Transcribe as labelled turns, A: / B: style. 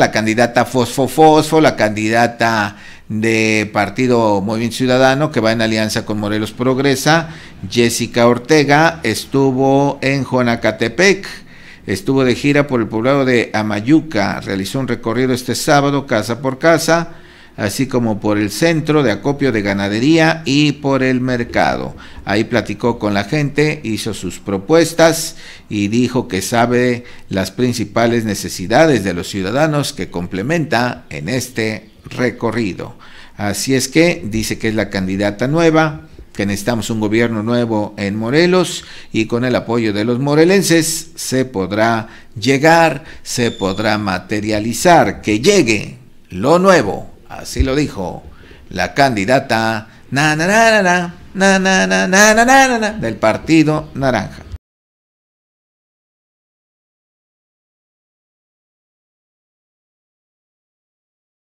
A: la candidata Fosfo Fosfo, la candidata de Partido Movimiento Ciudadano que va en alianza con Morelos Progresa, Jessica Ortega, estuvo en Jonacatepec. Estuvo de gira por el poblado de Amayuca, realizó un recorrido este sábado casa por casa así como por el centro de acopio de ganadería y por el mercado. Ahí platicó con la gente, hizo sus propuestas y dijo que sabe las principales necesidades de los ciudadanos que complementa en este recorrido. Así es que dice que es la candidata nueva, que necesitamos un gobierno nuevo en Morelos y con el apoyo de los morelenses se podrá llegar, se podrá materializar, que llegue lo nuevo Así lo dijo la candidata na, del Partido Naranja.